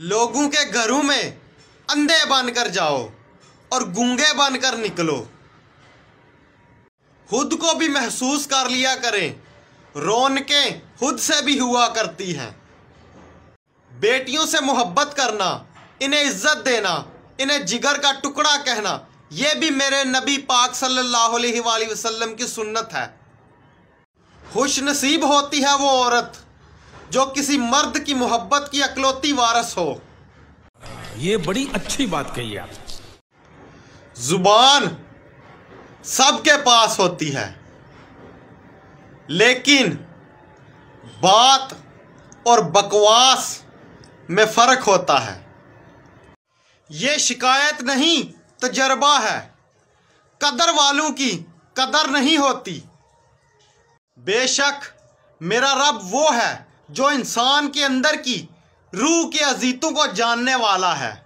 लोगों के घरों में अंधे बनकर जाओ और गूंगे बनकर निकलो खुद को भी महसूस कर लिया करें रौनकें खुद से भी हुआ करती हैं बेटियों से मोहब्बत करना इन्हें इज्जत देना इन्हें जिगर का टुकड़ा कहना यह भी मेरे नबी पाक सल्लल्लाहु अलैहि वसल्लम की सुन्नत है खुश नसीब होती है वो औरत जो किसी मर्द की मोहब्बत की अकलौती वारस हो ये बड़ी अच्छी बात कही आप जुबान सबके पास होती है लेकिन बात और बकवास में फ़र्क होता है ये शिकायत नहीं तजर्बा है कदर वालों की कदर नहीं होती बेशक मेरा रब वो है जो इंसान के अंदर की रूह के अजीतों को जानने वाला है